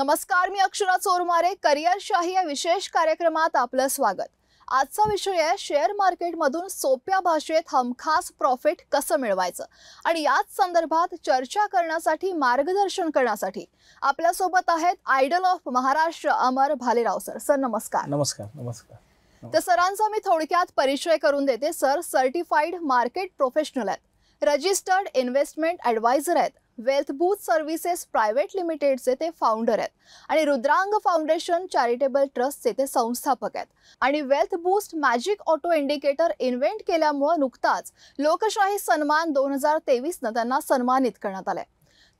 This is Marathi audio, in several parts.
नमस्कार मी अक्षरा चोरमारे करिअर शाही या विशेष कार्यक्रमात आपलं स्वागत आजचा विषय आहे शेअर मार्केटमधून सोप्या भाषेत हमखास प्रॉफिट कसं मिळवायचं आणि याच संदर्भात चर्चा करण्यासाठी मार्गदर्शन करण्यासाठी आपल्यासोबत आहेत idol of Maharashtra Amar Bhalerao sir sir नमस्कार नमस्कार नमस्कार तर सरांचा मी थोडक्यात परिचय करून देते सर सर्टिफाईड मार्केट प्रोफेशनल आहेत रजिस्टर्ड इन्व्हेस्टमेंट ॲडवायझर आहेत वेल्थ बूथ सर्व्हिसेस प्रायव्हेट लिमिटेडचे ते फाउंडर आहेत आणि रुद्रांग फाउंडेशन चॅरिटेबल ट्रस्टचे ते संस्थापक आहेत आणि wealth boost magic auto indicator invent केल्यामुळे नुकताच लोकशाही सन्मान दोन हजार तेवीसनं त्यांना सन्मानित करण्यात आलंय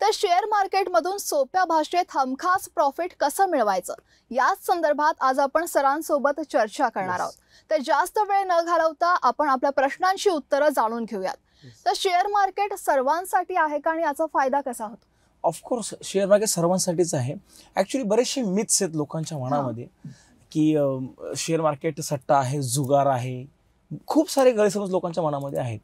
तर शेअर मार्केटमधून सोप्या भाषेत हमखास प्रॉफिट कसं मिळवायचं याच संदर्भात आज आपण सरांसोबत चर्चा करणार आहोत तर जास्त वेळ न घालवता आपण आपल्या प्रश्नांची उत्तरं जाणून घेऊयात तर शेअर मार्केट सर्वांसाठी आहे का आणि याचा फायदा कसा होतो ऑफकोर्स शेअर मार्केट सर्वांसाठीच आहे ऍक्च्युली बरेचसे मिथ्स आहेत लोकांच्या मनामध्ये की शेअर मार्केट सट्टा आहे जुगार आहे खूप सारे गैरसमज लोकांच्या मनामध्ये आहेत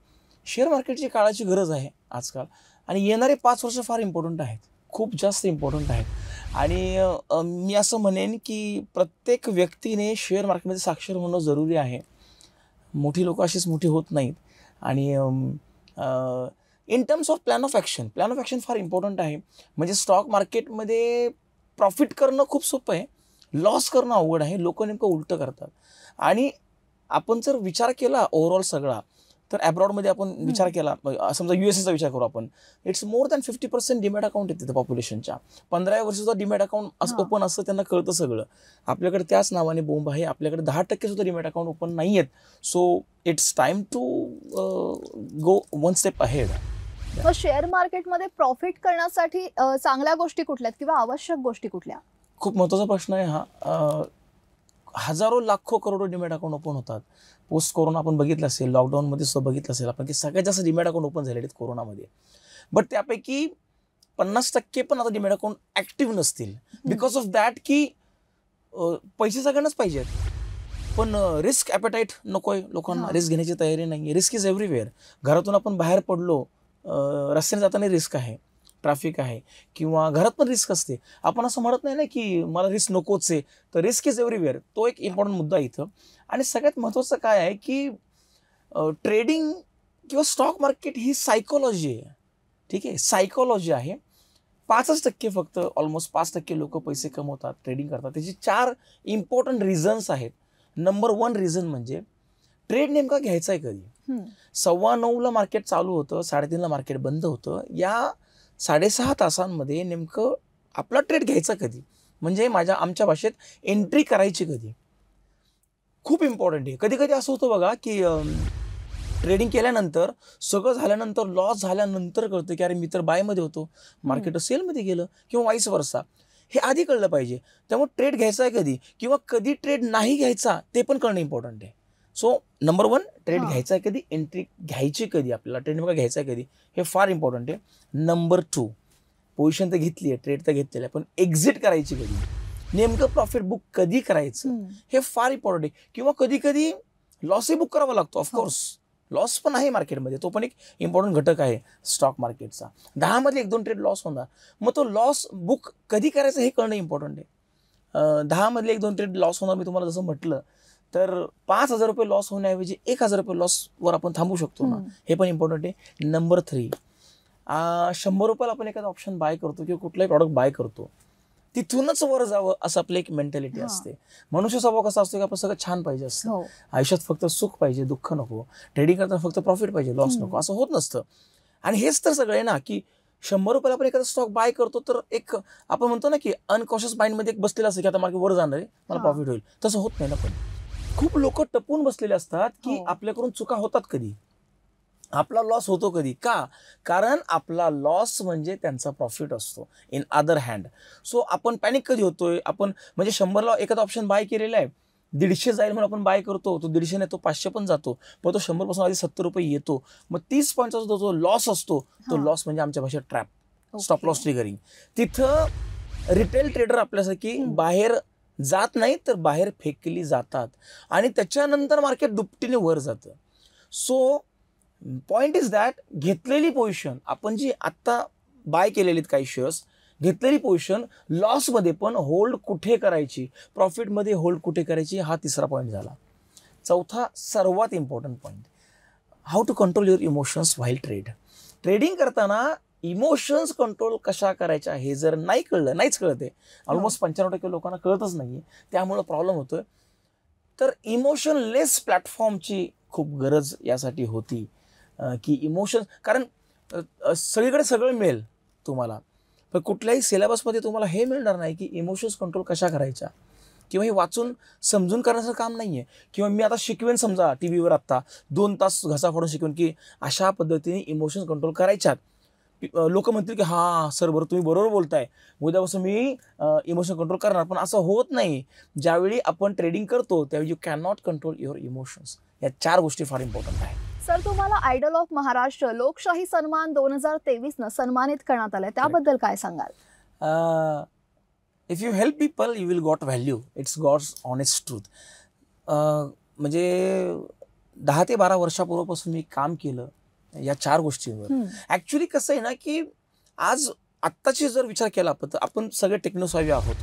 शेअर मार्केटची काळाची गरज आहे आजकाल आणि येणारे पाच वर्ष फार इम्पॉर्टंट आहेत खूप जास्त इम्पॉर्टंट आहेत आणि मी असं म्हणेन की प्रत्येक व्यक्तीने शेअर मार्केटमध्ये साक्षर होणं जरुरी आहे मोठी लोक अशीच मोठी होत नाहीत आणि in terms of plan of action plan of action फार इम्पॉर्टंट आहे म्हणजे स्टॉक मार्केटमध्ये प्रॉफिट करणं खूप सोपं आहे लॉस करणं अवघड आहे लोक नेमकं उलटं करतात आणि आपण जर विचार केला ओव्हरऑल सगळा तर मध्ये आपण विचार केला समजा युएसएचा विचार करू आपण it's more than fifty percent demat account येते पॉप्युलेशनच्या पंधरा वर्ष सुद्धा डिमॅट अकाउंट ओपन असतं त्यांना कळतं सगळं आपल्याकडे त्याच नावाने बोंब आहे आपल्याकडे दहा टक्के सुद्धा डिमॅट अकाउंट ओपन नाही so it's time to go one step ahead share मार्केटमध्ये प्रॉफिट करण्यासाठी चांगल्या गोष्टी कुठल्या आहेत किंवा आवश्यक गोष्टी कुठल्या खूप महत्वाचा प्रश्न आहे हा हजारो लाखो करोडो डिमॅट अकाउंट ओपन होतात पोस्ट कोरोना आपण बघितलं असेल लॉकडाऊनमध्ये सुद्धा बघितलं असेल आपण की सगळ्यात जास्त डिमॅट अकाउंट ओपन झालेले आहेत कोरोनामध्ये बट त्यापैकी पन्नास टक्के पण आता डिमॅट अकाउंट ॲक्टिव्ह नसतील बिकॉज ऑफ दॅट की पैसे सगळ्यांनाच पाहिजेत पण रिस्क ॲपेटाईट नको आहे लोकांना रिस्क घेण्याची तयारी नाही रिस्क इज एव्हरीवेअर घरातून आपण बाहेर पडलो रस्त्याने जाताना रिस्क आहे ट्रॅफिक आहे किंवा घरात पण रिस्क असते आपण असं म्हणत नाही ना की मला रिस्क नकोच आहे तर रिस्क इज एव्हरीवेअर तो एक इम्पॉर्टंट मुद्दा इथं आणि सगळ्यात महत्त्वाचं काय आहे की ट्रेडिंग किंवा स्टॉक मार्केट ही सायकोलॉजी आहे ठीक आहे सायकोलॉजी आहे पाचच टक्के फक्त ऑलमोस्ट पाच टक्के लोक पैसे कमवतात ट्रेडिंग करतात त्याचे चार इम्पॉर्टंट रिझन्स आहेत नंबर वन रिझन म्हणजे ट्रेड नेमका घ्यायचा आहे कधी सव्वा नऊला मार्केट चालू होतं साडेतीनला मार्केट बंद होतं या साडेसहा तासांमध्ये नेमकं आपला ट्रेड घ्यायचा कधी म्हणजे माझ्या आमच्या भाषेत एंट्री करायची कधी खूप इम्पॉर्टंट आहे कधी कधी असं होतं बघा की ट्रेडिंग केल्यानंतर सगळं झाल्यानंतर लॉस झाल्यानंतर कळतं की अरे मी तर बायमध्ये होतो मार्केट सेलमध्ये गेलं किंवा वाईस वर्षा हे आधी कळलं पाहिजे त्यामुळे ट्रेड घ्यायचा आहे कधी किंवा कधी ट्रेड नाही घ्यायचा ते पण कळणं इम्पॉर्टंट आहे सो नंबर वन ट्रेड घ्यायचा आहे कधी एंट्री घ्यायची कधी आपल्याला ट्रेड नेमका घ्यायचा आहे कधी हे फार इम्पॉर्टंट आहे नंबर टू पोझिशन तर घेतली आहे ट्रेड तर घेतलेलं आहे पण एक्झिट करायची कधी नेमकं हो. प्रॉफिट बुक कधी करायचं हे फार इम्पॉर्टंट आहे किंवा कधी कधी लॉसही बुक करावा लागतो ऑफकोर्स लॉस पण आहे मार्केटमध्ये तो पण एक इम्पॉर्टंट घटक आहे स्टॉक मार्केटचा दहामध्ये एक दोन ट्रेड लॉस होणार मग तो लॉस बुक कधी करायचं हे करणं इम्पॉर्टंट आहे दहामधले एक दोन ट्रेड लॉस होणार मी तुम्हाला जसं म्हटलं तर पाच हजार रुपये लॉस होण्याऐवजी एक हजार रुपये लॉस वर आपण थांबू शकतो ना हे पण इम्पॉर्टंट आहे नंबर थ्री शंभर रुपयाला आपण एखादा ऑप्शन बाय करतो किंवा कुठलाही प्रॉडक्ट बाय करतो तिथूनच वर जावं असं आपली एक मेंटॅलिटी असते मनुष्य स्वभाव कसा असतो की आपण सगळं छान पाहिजे असतं हो. आयुष्यात फक्त सुख पाहिजे दुःख नको ट्रेडिंग करताना फक्त प्रॉफिट पाहिजे लॉस नको असं होत नसतं आणि हेच तर सगळं आहे ना की शंभर रुपयाला आपण एखादा स्टॉक बाय करतो तर एक आपण म्हणतो ना की अनकॉन्शियस माइंडमध्ये एक बसलेला असतं की आता मार्केट वर जाणार आहे मला प्रॉफिट होईल तसं होत नाही ना पण खूप लोक टपून बसलेले असतात की हो. आपल्याकडून चुका होतात कधी आपला लॉस होतो कधी का कारण आपला लॉस म्हणजे त्यांचा प्रॉफिट असतो इन अदर हँड सो आपण पॅनिक कधी होतोय आपण म्हणजे शंभरला एकच ऑप्शन बाय केलेला आहे दीडशे जाईल म्हणून आपण बाय करतो तो दीडशे नाही तो पाचशे पण जातो पण तो शंभरपासून आधी सत्तर रुपये येतो मग तीस पॉईंटचा जो जो लॉस असतो तो लॉस म्हणजे आमच्या भाषेत ट्रॅप स्टॉप लॉस ट्रिगरिंग तिथं रिटेल ट्रेडर आपल्यासारखी बाहेर जात नाही तर बाहेर फेकली जातात आणि त्याच्यानंतर मार्केट दुपटीने वर जातं सो पॉईंट इज दॅट घेतलेली पोझिशन आपण जी आत्ता बाय केलेली काही शेअर्स घेतलेली पोझिशन लॉसमध्ये पण होल्ड कुठे करायची प्रॉफिटमध्ये होल्ड कुठे करायची हा तिसरा पॉईंट झाला चौथा सर्वात important point how to control your emotions while trade trading करताना इमोशन्स कंट्रोल कशा करायच्या हे जर नाही कळलं नाहीच कळते ऑलमोस्ट पंच्याण्णव टक्के लोकांना कळतच नाही त्यामुळं प्रॉब्लेम होतोय तर इमोशनलेस प्लॅटफॉर्मची खूप गरज यासाठी होती की इमोशन कारण सगळीकडे सगळं मिळेल तुम्हाला पण कुठल्याही सिलेबसमध्ये तुम्हाला हे मिळणार नाही की इमोशन्स कंट्रोल कशा करायच्या किंवा हे वाचून समजून करण्याचं काम नाही आहे किंवा मी आता शिकवेन समजा टी व्हीवर आत्ता दोन तास घसा फोडून शिकवेन की अशा पद्धतीने इमोशन्स कंट्रोल करायच्यात लोक म्हणतील की हां सर बरोबर तुम्ही बरोबर बोलताय उद्यापासून मी इमोशन कंट्रोल करणार पण असं होत नाही ज्यावेळी आपण ट्रेडिंग करतो त्यावेळी you can not control your emotions या चार गोष्टी फार इम्पॉर्टंट आहे सर तुम्हाला आयडल ऑफ महाराष्ट्र लोकशाही सन्मान दोन हजार तेवीसनं सन्मानित करण्यात आलाय त्याबद्दल काय सांगाल if you help people you will got value it's god's honest truth म्हणजे दहा ते बारा वर्षापूर्वीपासून मी काम केलं या चार गोष्टींवर ऍक्च्युली कसं आहे ना की आज आत्ताची जर विचार केला आपण तर आपण सगळे टेक्नोसॉवी आहोत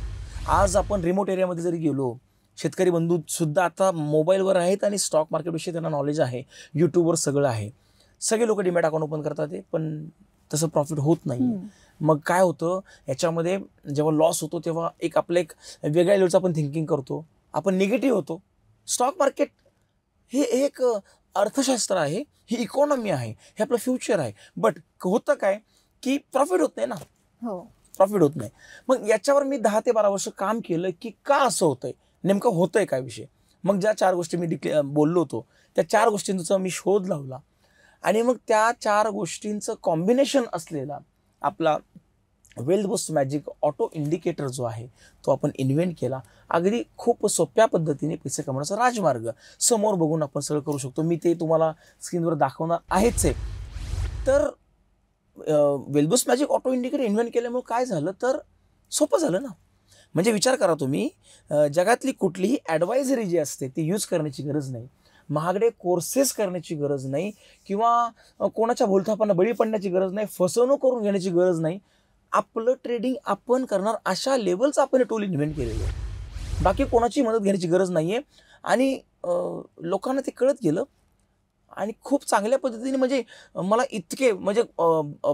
आज आपण रिमोट एरियामध्ये जरी गेलो शेतकरी बंधू सुद्धा आता मोबाईलवर आहेत आणि स्टॉक मार्केटविषयी त्यांना नॉलेज आहे यूट्यूबवर सगळं आहे सगळे लोक डिमॅट अकाउंट ओपन करतात ते पण तसं प्रॉफिट होत नाही मग काय होतं याच्यामध्ये जेव्हा लॉस होतो तेव्हा एक आपलं एक वेगळ्या लेवलचं आपण थिंकिंग करतो आपण निगेटिव्ह होतो स्टॉक मार्केट हे एक अर्थशास्त्र आहे ही इकॉनॉमी आहे हे आपलं फ्युचर आहे बट होतं काय की प्रॉफिट होत नाही ना हो प्रॉफिट होत नाही मग याच्यावर मी दहा ते बारा वर्ष काम केलं की का असं होतंय नेमकं होतंय काय विषय मग ज्या चार गोष्टी मी डिक्ले बोललो होतो त्या चार गोष्टींचा मी शोध लावला आणि मग त्या चार गोष्टींचं कॉम्बिनेशन असलेला आपला वेलबोस्ट मॅजिक ऑटो इंडिकेटर जो आहे तो आपण इन्व्हेंट केला अगदी खूप सोप्या पद्धतीने पैसे कमवण्याचा राजमार्ग समोर बघून आपण सगळं करू शकतो मी ते तुम्हाला स्क्रीनवर दाखवणार आहेच आहे तर wealth boost magic auto indicator invent केल्यामुळे काय झालं तर सोपं झालं ना म्हणजे विचार करा तुम्ही जगातली कुठलीही ॲडवायझरी जी असते ती यूज करण्याची गरज नाही महागडे कोर्सेस करण्याची गरज नाही किंवा कोणाच्या भूलथापांना बळी पडण्याची गरज नाही फसवणूक करून घेण्याची गरज नाही आपलं ट्रेडिंग आपण करणार अशा लेवलचं आपण हे टोल इन्व्हेंट केलेलं आहे बाकी कोणाची मदत घेण्याची गरज नाही आहे आणि लोकांना ते कळत गेलं आणि खूप चांगल्या पद्धतीने म्हणजे मला इतके म्हणजे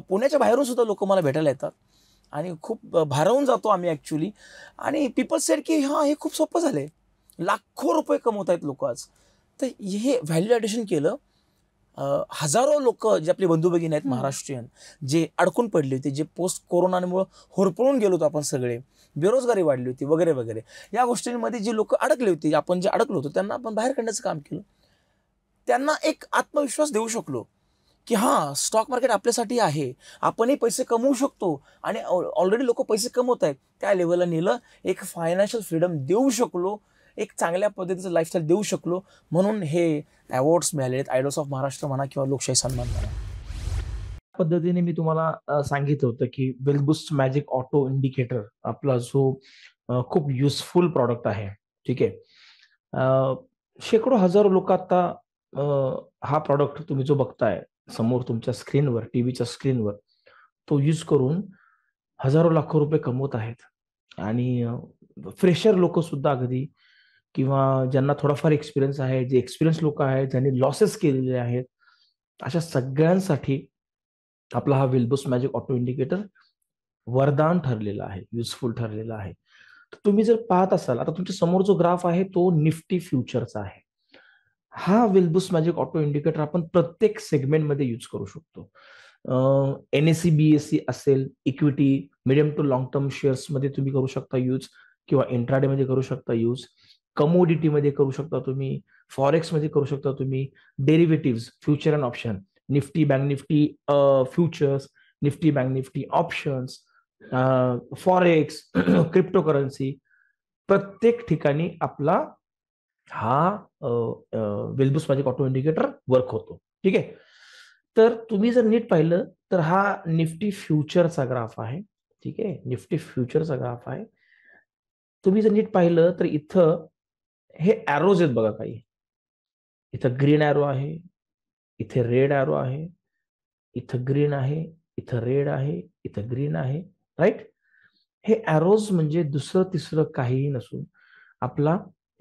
पुण्याच्या बाहेरून सुद्धा लोक मला भेटायला येतात आणि खूप भारावून जातो आम्ही ॲक्च्युली आणि पीपल सेड की हां हे खूप सोपं झालं आहे लाखो रुपये कमवत आहेत लोक आज तर हे व्हॅल्यू ॲडिशन केलं हजारो लोक जे आपले बंधू भगिनी आहेत महाराष्ट्रीयन जे अडकून पडले होते जे पोस्ट कोरोनामुळं होरपळून गेलो होतो आपण सगळे बेरोजगारी वाढली होती वगैरे वगैरे या गोष्टींमध्ये जे लोक अडकले होते आपण जे अडकलो होतो त्यांना आपण बाहेर काढण्याचं काम केलं त्यांना एक आत्मविश्वास देऊ शकलो की हां स्टॉक मार्केट आपल्यासाठी आहे आपणही पैसे कमवू शकतो आणि ऑलरेडी लोक पैसे कमवत आहेत त्या लेवलला नेलं एक फायनान्शियल फ्रीडम देऊ शकलो एक चांगल्या पद्धतीचं लाईफस्टाईल देऊ शकलो म्हणून हे अवॉर्ड्स मिळालेत आयडोस ऑफ महाराष्ट्र म्हणा किंवा लोकशाही सन्मान म्हणा पद्धतीने मी तुम्हाला सांगितलं होतं की वेलबुस्ट मॅजिक ऑटो इंडिकेटर आपला जो खूप युजफुल प्रॉडक्ट आहे ठीक आहे शेकडो हजारो लोक आता हा प्रॉडक्ट तुम्ही जो बघताय समोर तुमच्या स्क्रीनवर टीव्हीच्या स्क्रीनवर तो यूज करून हजारो लाखो रुपये कमवत आहेत आणि फ्रेशर लोक सुद्धा अगदी किंवा ज्यांना थोडाफार एक्सपिरियन्स आहे जे एक्सपिरियन्स लोक आहेत ज्यांनी लॉसेस केलेले आहेत अशा सगळ्यांसाठी आपला हा विलबुस मॅजिक ऑटो इंडिकेटर वरदान ठरलेला आहे युजफुल ठरलेला आहे तर तुम्ही जर पाहत असाल आता तुमच्या समोर जो ग्राफ आहे तो निफ्टी फ्युचरचा आहे हा विलबुस मॅजिक ऑटो इंडिकेटर आपण प्रत्येक सेगमेंटमध्ये यूज करू शकतो N C B S C असेल equity medium to long term शेअर्समध्ये तुम्ही करू शकता यूज किंवा इंट्राडे मध्ये करू शकता यूज कमोडिटी मध्ये करू शकता तुम्ही फॉरेक्समध्ये करू शकता तुम्ही derivative future and option Nifty bank Nifty futures Nifty bank Nifty options forex cryptocurrency प्रत्येक ठिकाणी आपला हा वेलबुस माझे ऑटो इंडिकेटर वर्क होतो ठीक आहे तर तुम्ही जर नीट पाहिलं तर हा निफ्टी फ्युचरचा ग्राफ आहे ठीक आहे निफ्टी फ्युचरचा ग्राफ आहे तुम्ही जर नीट पाहिलं तर इथं हे ॲरोज आहेत बघा काही इथं ग्रीन ॲरो आहे इथे रेड ॲरो आहे इथं ग्रीन आहे इथं रेड आहे इथं ग्रीन आहे राईट हे ॲरोज म्हणजे दुसरं तिसरं काहीही नसून आपला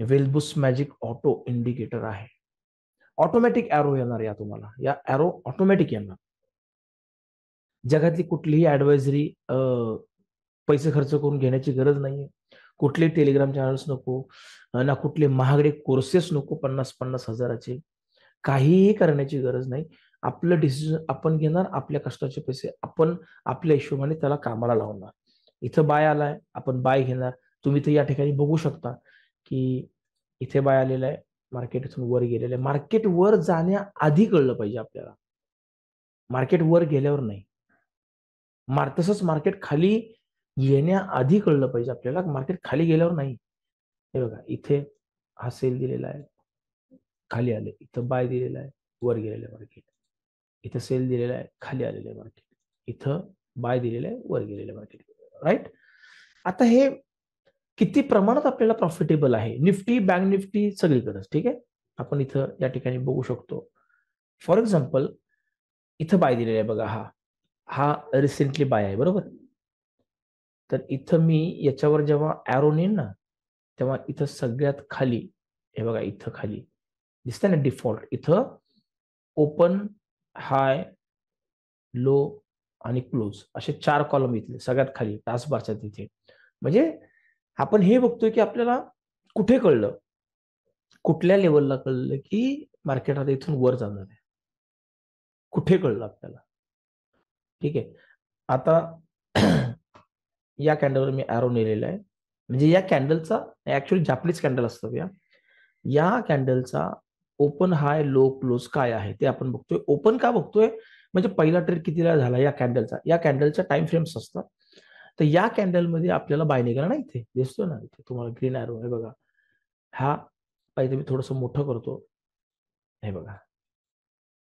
वेलबुस मॅजिक ऑटो इंडिकेटर आहे ऑटोमॅटिक ॲरो येणार या तुम्हाला या ॲरो ऑटोमॅटिक येणार जगातली कुठलीही ॲडवायझरी पैसे खर्च करून घेण्याची गरज नाहीये कुठले टेलिग्राम चॅनल्स नको ना कुठले महागडे कोर्सेस नको पन्नास पन्नास हजाराचे काहीही करण्याची गरज नाही आपलं डिसिजन आपण घेणार आपल्या कष्टाचे पैसे आपण आपल्या हिशोबाने त्याला कामाला लावणार इथं बाय आलाय आपण बाय घेणार तुम्ही तर या ठिकाणी बघू शकता की इथे बाय आलेलं आहे मार्केट इथून वर गेलेलं आहे मार्केट वर जाण्याआधी कळलं पाहिजे आपल्याला मार्केट वर गेल्यावर नाही मार तसंच मार्केट खाली येण्याआधी कळलं पाहिजे आपल्याला मार्केट खाली गेल्यावर नाही हे बघा इथे हा सेल दिलेला आहे खाली आले इथं बाय दिलेला आहे वर गेलेलं मार्केट इथं सेल दिलेला आहे खाली आलेलं आहे मार्केट इथं बाय दिलेलं आहे वर गेलेलं मार्केट राईट आता हे किती प्रमाणात आपल्याला प्रॉफिटेबल आहे निफ्टी बँक निफ्टी सगळीकडेच ठीक आहे आपण इथं या ठिकाणी बघू शकतो फॉर एक्झाम्पल इथं बाय दिलेला आहे बघा हा हा रिसेंटली बाय आहे बरोबर तर इथं मी याच्यावर जेव्हा ॲरो नेईन ना तेव्हा इथं सगळ्यात खाली हे बघा इथं खाली दिसतंय ना डिफॉल्ट इथं ओपन हाय लो आणि क्लोज असे चार कॉलम इथले सगळ्यात खाली तासबारच्या तिथे म्हणजे आपण हे बघतोय की आपल्याला कुठे कळलं कुठल्या लेवलला कळलं की मार्केट आता इथून वर जाणार आहे कुठे कळलं आपल्याला ठीक आहे आता या कॅन्डलवर मी अॅरो नेलेला आहे म्हणजे या कॅन्डलचा ऍक्च्युअली जापनीज कॅन्डल असतं या या कॅन्डलचा ओपन हाय लो क्लोज काय आहे ते आपण बघतोय ओपन का बघतोय म्हणजे पहिला ट्रेड कितीला झाला या कॅन्डलचा या कॅन्डलच्या टाइम फ्रेम्स असतात तर या कॅन्डलमध्ये आपल्याला बाय निघाला ना इथे दिसतोय ना इथे तुम्हाला ग्रीन अॅरो आहे बघा हा पाहिजे मी थोडस मोठं करतो हे बघा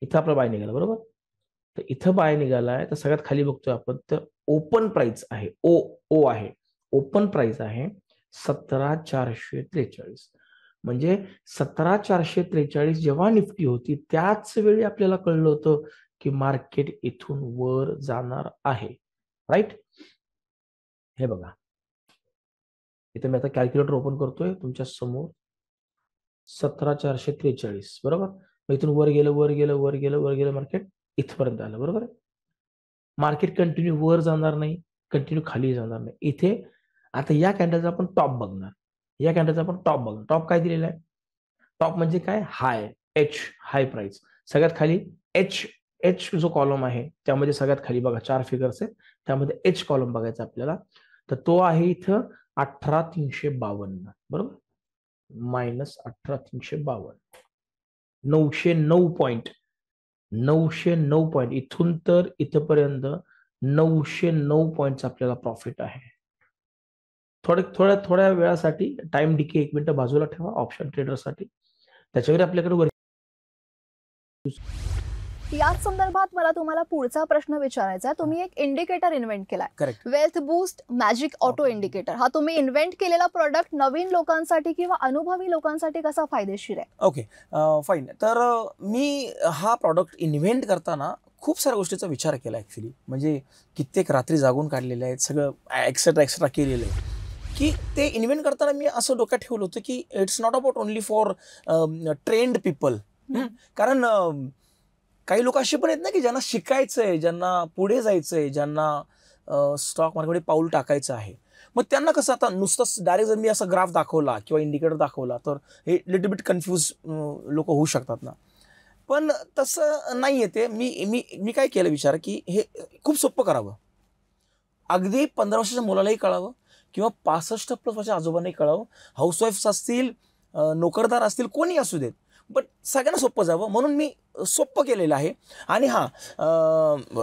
इथं आपला बाय निघाला बरोबर तर इथं बाय आहे तर सगळ्यात खाली बघतोय आपण तर ओपन प्राइस आहे ओ ओ आहे ओपन प्राइस आहे सतरा चारशे त्रेचाळीस म्हणजे सतरा चारशे त्रेचाळीस जेव्हा निफ्टी होती त्याच वेळी आपल्याला कळलं होतं की मार्केट इथून वर जाणार आहे राईट हे बघा इथे मी आता कॅल्क्युलेटर ओपन करतोय तुमच्या समोर सतरा चारशे त्रेचाळीस बरोबर इथून वर गेलं वर गेलं वर गेलं वर गेलं मार्केट इथपर्यंत आलं बरोबर आहे मार्केट कंटिन्यू वर जाणार नाही कंटिन्यू खाली जाणार नाही इथे आता या कॅन्डलचा आपण टॉप बघणार या कॅन्डलचा आपण टॉप बघणार टॉप काय दिलेला आहे टॉप म्हणजे काय हाय एच हाय प्राइस सगळ्यात खाली एच एच जो कॉलम आहे त्यामध्ये सगळ्यात खाली बघा चार फिगर्स आहेत त्यामध्ये एच कॉलम बघायचा आपल्याला तर तो आहे इथं अठरा तीनशे बावन्न बरोबर मायनस अठरा तीनशे बावन्न नऊशे नऊ पॉइंट नऊशे नऊ पॉईंट इथून तर इथपर्यंत नऊशे नऊ पॉईंट आपल्याला प्रॉफिट आहे थोड्या थोड्या थोड्या वेळासाठी टाइम डिके एक मिनिट बाजूला ठेवा ऑप्शन ट्रेडरसाठी त्याच्यावर आपल्याकडे वर्क याच संदर्भात मला तुम्हाला पुढचा प्रश्न विचारायचा आहे तुम्ही एक इंडिकेटर इन्व्हेंट केलाय wealth boost magic auto indicator हा तुम्ही इन्व्हेंट केलेला प्रोडक्ट नवीन लोकांसाठी किंवा अनुभवी लोकांसाठी कसा फायदेशीर आहे ओके फाईन तर मी हा प्रॉडक्ट इन्व्हेंट करताना खूप साऱ्या गोष्टीचा विचार केला ॲक्च्युली म्हणजे कित्येक रात्री जागून काढलेले आहेत सगळं एक्सेट्रा एक्सेट्रा केलेलं आहे की ते इन्व्हेंट करताना मी असं डोक्यात ठेवलं होतं की it's not about only for trend people कारण काही लोक असे पण आहेत ना की ज्यांना शिकायचं आहे ज्यांना पुढे जायचं आहे ज्यांना स्टॉक मार्केटमध्ये पाऊल टाकायचं आहे मग त्यांना कसं आता नुसतंच डायरेक्ट जर मी असा ग्राफ दाखवला किंवा इंडिकेटर दाखवला तर हे लिटल बिट कन्फ्यूज लोक होऊ शकतात ना पण तसं नाही येते मी मी मी काय केलं विचार की हे खूप सोपं करावं अगदी पंधरा वर्षाच्या मुलालाही कळावं किंवा पासष्ट प्लस वर्षाच्या आजोबांनाही कळावं हाऊसवाईफ्स असतील नोकरदार असतील कोणी असू देत बट सगळ्यांना सोपं जावं म्हणून मी सोपं केलेलं आहे आणि हां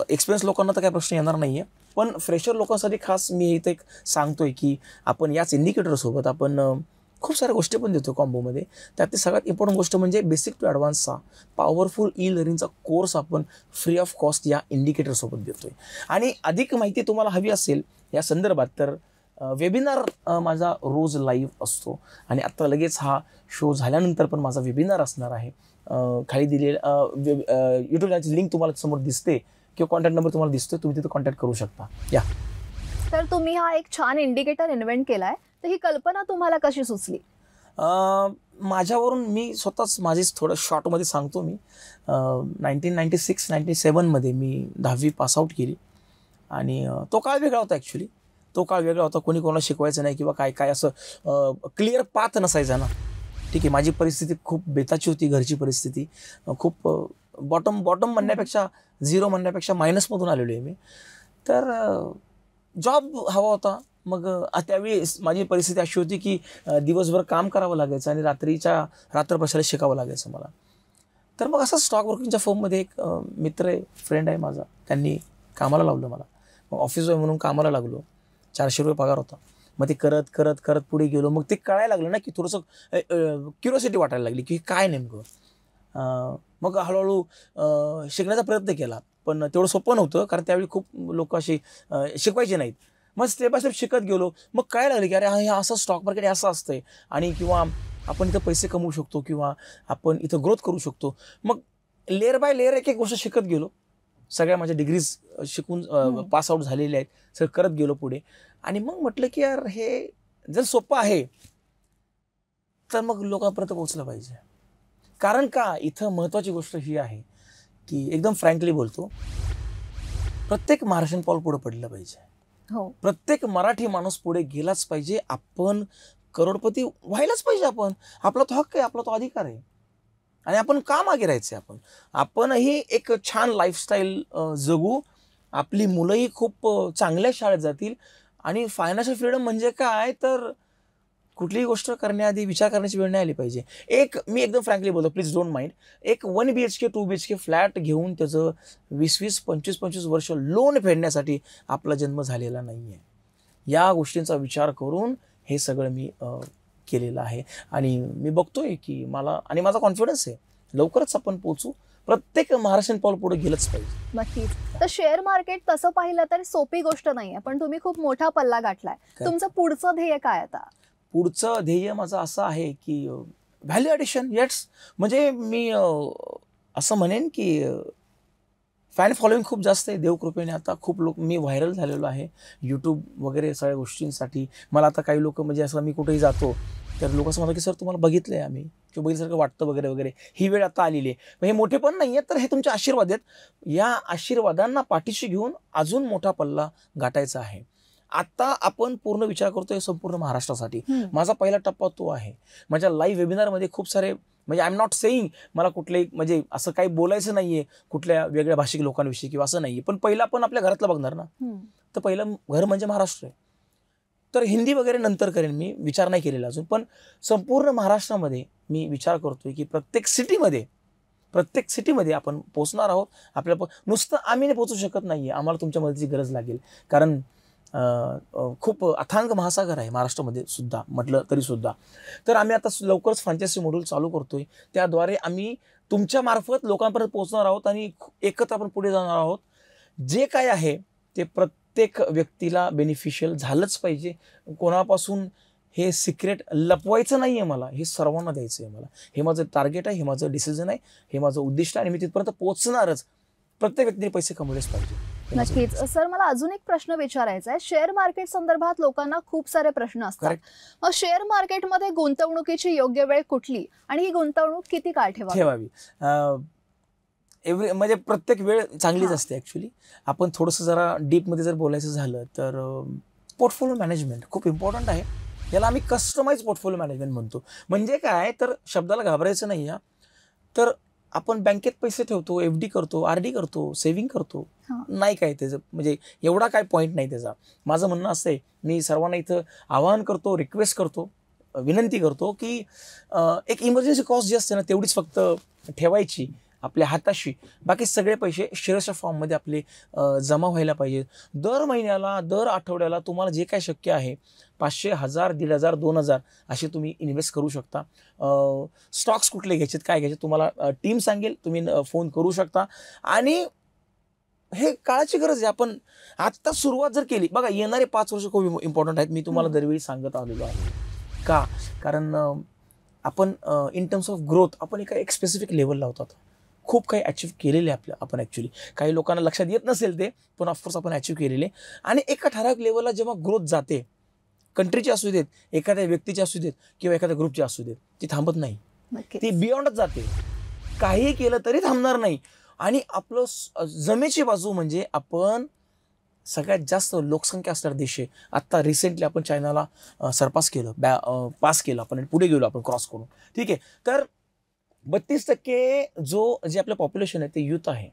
एक्सपिरियन्स लोकांना तर काही प्रश्न येणार नाही आहे पण फ्रेशर लोकांसाठी खास मी इथं एक सांगतोय की आपण याच इंडिकेटरसोबत आपण खूप साऱ्या गोष्टी पण देतो कॉम्बोमध्ये त्यातली सगळ्यात इम्पॉर्टंट गोष्ट म्हणजे बेसिक टू ॲडव्हान्सचा पॉवरफुल ई लर्निंगचा कोर्स आपण फ्री ऑफ कॉस्ट या इंडिकेटरसोबत देतो आहे आणि अधिक माहिती तुम्हाला हवी असेल या संदर्भात तर वेबिनार माझा रोज लाईव्ह असतो आणि आत्ता लगेच हा शो झाल्यानंतर पण माझा वेबिनार असणार आहे खाली दिलेला वेब यूट्यूबची लिंक तुम्हाला समोर दिसते किंवा कॉन्टॅक्ट नंबर तुम्हाला दिसतो तुम्ही तिथे कॉन्टॅक्ट करू शकता या तर तुम्ही हा एक छान इंडिकेटर इन्व्हेंट केला आहे तर ही कल्पना तुम्हाला कशी सुचली माझ्यावरून मी स्वतःच माझीच थोडं शॉर्टमध्ये सांगतो मी नाईन्टीन नाईन्टी सिक्स नाईन्टी सेवनमध्ये मी दहावी पासआउट केली आणि तो काळ वेगळा होता ॲक्च्युली तो काळ वेगळा होता कोणी कोणाला शिकवायचं नाही किंवा काय काय असं क्लिअर पाथ नसायचा ना ठीक आहे माझी परिस्थिती खूप बेताची होती घरची परिस्थिती खूप बॉटम बॉटम म्हणण्यापेक्षा झिरो म्हणण्यापेक्षा मायनसमधून आलेलो आहे मी तर जॉब हवा होता मग त्यावेळी माझी परिस्थिती अशी होती की दिवसभर काम करावं लागायचं आणि रात्रीच्या रात्र प्रशाला शिकावं लागायचं मला तर मग असं स्टॉक वर्किंगच्या फॉर्ममध्ये एक मित्र आहे फ्रेंड आहे माझा त्यांनी कामाला लावलं मला मग ऑफिस म्हणून कामाला लागलो चारशे रुपये पगार होता मग ते करत करत करत पुढे गेलो मग ते कळायला लागलं ना की थोडंसं क्युरोसिटी वाटायला लागली की काय नेमकं मग हळूहळू शिकण्याचा प्रयत्न केला पण तेवढं सोपं नव्हतं कारण त्यावेळी खूप लोक अशी शिकवायचे नाहीत मग स्टेप बाय स्टेप शिकत गेलो मग काय लागलं की अरे हा हे असं स्टॉक मार्केट असं असतं आहे आणि किंवा आपण इथं पैसे कमवू शकतो किंवा आपण इथं ग्रोथ करू शकतो मग लेअर बाय लेअर एक एक गोष्ट शिकत गेलो सगळ्या माझ्या डिग्रीज शिकून पास आउट झालेल्या आहेत सर करत गेलो पुढे आणि मग म्हटलं की यार हे जर सोपं आहे तर मग लोकांपर्यंत पोहोचलं पाहिजे कारण का इथं महत्त्वाची गोष्ट ही आहे की एकदम फ्रँकली बोलतो प्रत्येक महाराष्ट्र पाऊल पुढे पडलं पाहिजे हो प्रत्येक मराठी माणूस पुढे गेलाच पाहिजे आपण करोडपती व्हायलाच पाहिजे आपण आपला तो हक्क आहे आपला तो अधिकार आहे आणि आपण का मागे राहायचे आपण आपणही एक छान लाईफस्टाईल जगू आपली मुलंही खूप चांगल्या शाळेत जातील आणि फायनान्शियल फ्रीडम म्हणजे काय तर कुठलीही गोष्ट करण्याआधी विचार करण्याची वेळ नाही आली पाहिजे एक मी एकदम फ्रँकली बोलतो प्लीज डोंट माइंड एक one B H K two B H K flat घेऊन त्याचं वीस वीस पंचवीस पंचवीस वर्ष लोन फेडण्यासाठी आपला जन्म झालेला नाही आहे या गोष्टींचा विचार करून हे सगळं मी केलेलं आहे आणि मी बघतोय की मला आणि माझा कॉन्फिडन्स आहे लवकरच आपण पोहोचू प्रत्येक महाराष्ट्र पाऊल पुढे गेलंच पाहिजे नक्कीच तर शेअर मार्केट तसं पाहिलं तर सोपी गोष्ट नाहीये पण तुम्ही खूप मोठा पल्ला गाठलाय तुमचं पुढचं ध्येय काय आता पुढचं ध्येय माझं असं आहे की व्हॅल्यू ॲडिशन येट्स म्हणजे मी असं म्हणेन की फॅन फॉलोईंग खूप जास्त आहे देवकृपेने आता खूप लोक मी व्हायरल झालेलो आहे यूट्यूब वगैरे सगळ्या गोष्टींसाठी मला आता काही लोक म्हणजे असं मी कुठेही जातो तर लोक असं म्हणतात की सर तुम्हाला बघितलं आहे आम्ही किंवा बघितल्यासारखं वाटतं वगैरे वगैरे ही वेळ आता आलेली आहे हे मोठे पण नाही तर हे तुमचे आशीर्वाद आहेत या आशीर्वादांना पाठीशी घेऊन अजून मोठा पल्ला गाठायचा आहे आता आपण पूर्ण विचार करतोय संपूर्ण महाराष्ट्रासाठी माझा पहिला टप्पा तो आहे माझ्या लाईव्ह वेबिनारमध्ये खूप सारे म्हणजे आय एम नॉट सेईंग मला कुठलंही म्हणजे असं काही बोलायचं नाहीये कुठल्या वेगळ्या भाषिक लोकांविषयी किंवा असं नाहीये पण पहिला आपण आपल्या घरातलं बघणार ना तर पहिलं घर म्हणजे महाराष्ट्र आहे तर हिंदी वगैरे नंतर करेन मी विचार नाही केलेला अजून पण संपूर्ण महाराष्ट्रामध्ये मी विचार करतोय की प्रत्येक सिटीमध्ये प्रत्येक सिटीमध्ये आपण पोचणार आहोत आपल्या नुसतं आम्ही पोचू शकत नाही आहे आम्हाला तुमच्या मदतीची गरज लागेल कारण खूप अथांग महासागर आहे महाराष्ट्रामध्ये सुद्धा म्हटलं तरी सुद्धा तर आम्ही आता लवकरच फ्रँचायसी मॉड्यूल चालू करतोय त्याद्वारे आम्ही तुमच्या मार्फत लोकांपर्यंत पोहोचणार आहोत आणि एकत्र आपण पुढे जाणार आहोत जे काय आहे ते प्रत्येक व्यक्तीला बेनिफिशियल झालंच पाहिजे कोणापासून हे सिक्रेट लपवायचं नाही आहे मला हे सर्वांना द्यायचं आहे मला हे माझं टार्गेट आहे हे माझं डिसिजन आहे हे माझं उद्दिष्ट आहे आणि मी तिथपर्यंत पोचणारच प्रत्येक व्यक्तीने पैसे कमवलेच पाहिजे नक्कीच सर मला अजून एक प्रश्न विचारायचा आहे शेअर मार्केट संदर्भात लोकांना खूप सारे प्रश्न असतात मग शेअर मार्केटमध्ये गुंतवणुकीची योग्य वेळ कुठली आणि ही गुंतवणूक किती काळ ठेवावी एव्हरी म्हणजे प्रत्येक वेळ चांगलीच असते ऍक्च्युली आपण थोडंसं जरा डीपमध्ये जर बोलायचं झालं तर पोर्टफोलिओ मॅनेजमेंट खूप इम्पॉर्टंट आहे याला आम्ही कस्टमाइज पोर्टफोलिओ मॅनेजमेंट म्हणतो म्हणजे काय तर शब्दाला घाबरायचं नाही तर आपण बँकेत पैसे ठेवतो एफ डी करतो आर डी करतो सेव्हिंग करतो नाही काय त्याचं म्हणजे एवढा काय पॉईंट नाही त्याचा माझं म्हणणं असं आहे मी सर्वांना इथं आवाहन करतो रिक्वेस्ट करतो विनंती करतो की एक इमर्जन्सी कॉस्ट जी असते ना तेवढीच फक्त ठेवायची आपल्या हाताशी बाकी सगळे पैसे शेअर्सच्या फॉर्ममध्ये आपले जमा व्हायला पाहिजे दर महिन्याला दर आठवड्याला तुम्हाला जे काय शक्य आहे पाचशे हजार दीड हजार दोन हजार असे तुम्ही इन्व्हेस्ट करू शकता स्टॉक्स कुठले घ्यायचे काय घ्यायचे तुम्हाला टीम सांगेल तुम्ही फोन करू शकता आणि हे काळाची गरज आहे आपण आत्ता सुरुवात जर केली बघा येणारे पाच वर्ष खूप इम्पॉर्टंट आहेत मी तुम्हाला दरवेळी सांगत आलेलो आहे का कारण आपण इन टर्म्स ऑफ ग्रोथ आपण एका एक स्पेसिफिक लेवल लावतात खूप काही अचीव केलेले आपलं आपण ॲक्च्युली काही लोकांना लक्षात येत नसेल ते पण ऑफकोर्स आपण अचीव केलेले आणि एका ठराविक लेवलला जेव्हा ग्रोथ जाते कंट्रीची असू देत एखाद्या व्यक्तीची असू देत किंवा एखाद्या ग्रुपची असू देत ती थांबत नाही ती बियॉन्डच जाते काहीही केलं तरी थांबणार नाही आणि आपलं जमेची बाजू म्हणजे आपण सगळ्यात जास्त लोकसंख्या असणारा देश आहे आत्ता रिसेंटली आपण चायनाला सरपास केलं बॅ पास केलं आपण पुढे गेलो आपण क्रॉस करून ठीक आहे तर बत्तीस टक्के जो जे आपलं पॉप्युलेशन आहे ते युथ आहे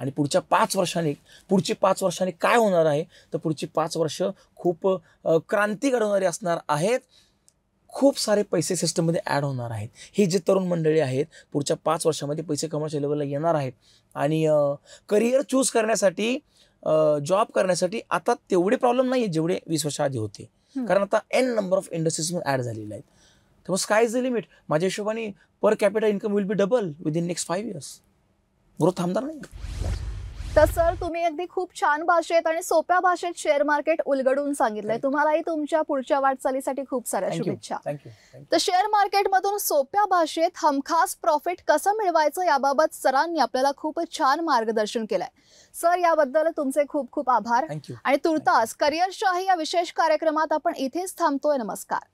आणि पुढच्या पाच वर्षांनी पुढची पाच वर्षांनी काय होणार आहे तर पुढची पाच वर्ष खूप क्रांती घडवणारी असणार आहेत खूप सारे पैसे सिस्टममध्ये ॲड होणार आहेत हे जे तरुण मंडळी आहेत पुढच्या पाच वर्षामध्ये पैसे कमावच्या लेवलला येणार आहेत आणि करिअर चूज करण्यासाठी जॉब करण्यासाठी आता तेवढे प्रॉब्लेम नाही आहेत जेवढे वीस वर्ष आधी होते कारण आता n number of industries add झालेले आहेत मग स्काय इज द लिमिट माझ्या हिशोबाने per capital income will be double within next five years growth थांबणार नाही तर सर तुम्ही अगदी खूप छान भाषेत आणि सोप्या भाषेत शेअर मार्केट उलगडून सांगितलंय तुम्हालाही तुमच्या पुढच्या वाटचालीसाठी खूप साऱ्या शुभेच्छा तर शेअर मार्केट मधून सोप्या भाषेत हमखास प्रॉफिट कसं मिळवायचं याबाबत सरांनी आपल्याला खूप छान मार्गदर्शन केलंय सर याबद्दल तुमचे खूप खूप आभार आणि तुर्तास शाही या विशेष कार्यक्रमात आपण इथेच थांबतोय नमस्कार